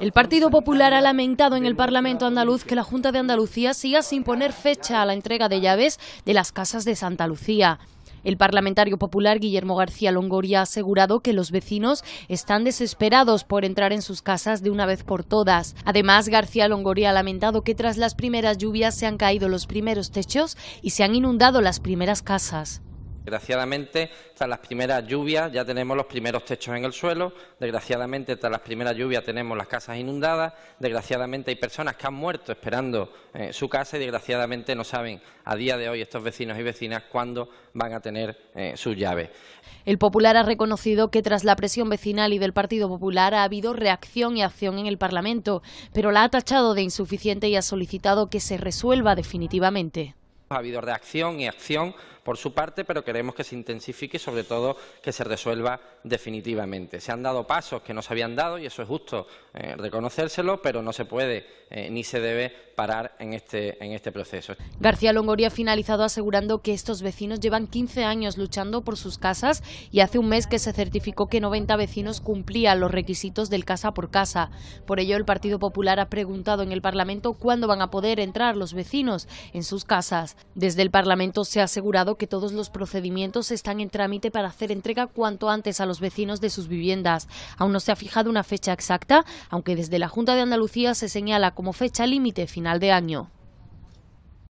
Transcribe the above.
El Partido Popular ha lamentado en el Parlamento andaluz que la Junta de Andalucía siga sin poner fecha a la entrega de llaves de las casas de Santa Lucía. El parlamentario popular Guillermo García Longoria ha asegurado que los vecinos están desesperados por entrar en sus casas de una vez por todas. Además, García Longoria ha lamentado que tras las primeras lluvias se han caído los primeros techos y se han inundado las primeras casas. Desgraciadamente, tras las primeras lluvias ya tenemos los primeros techos en el suelo, desgraciadamente tras las primeras lluvias tenemos las casas inundadas, desgraciadamente hay personas que han muerto esperando eh, su casa y desgraciadamente no saben a día de hoy estos vecinos y vecinas cuándo van a tener su eh, sus llaves. El Popular ha reconocido que tras la presión vecinal y del Partido Popular ha habido reacción y acción en el Parlamento, pero la ha tachado de insuficiente y ha solicitado que se resuelva definitivamente. Ha habido reacción y acción por su parte, pero queremos que se intensifique y, sobre todo, que se resuelva definitivamente. Se han dado pasos que no se habían dado y eso es justo eh, reconocérselo, pero no se puede eh, ni se debe parar en este, en este proceso. García Longoria ha finalizado asegurando que estos vecinos llevan 15 años luchando por sus casas y hace un mes que se certificó que 90 vecinos cumplían los requisitos del casa por casa. Por ello, el Partido Popular ha preguntado en el Parlamento cuándo van a poder entrar los vecinos en sus casas. Desde el Parlamento se ha asegurado que todos los procedimientos están en trámite para hacer entrega cuanto antes a los vecinos de sus viviendas. Aún no se ha fijado una fecha exacta, aunque desde la Junta de Andalucía se señala como fecha límite final de año.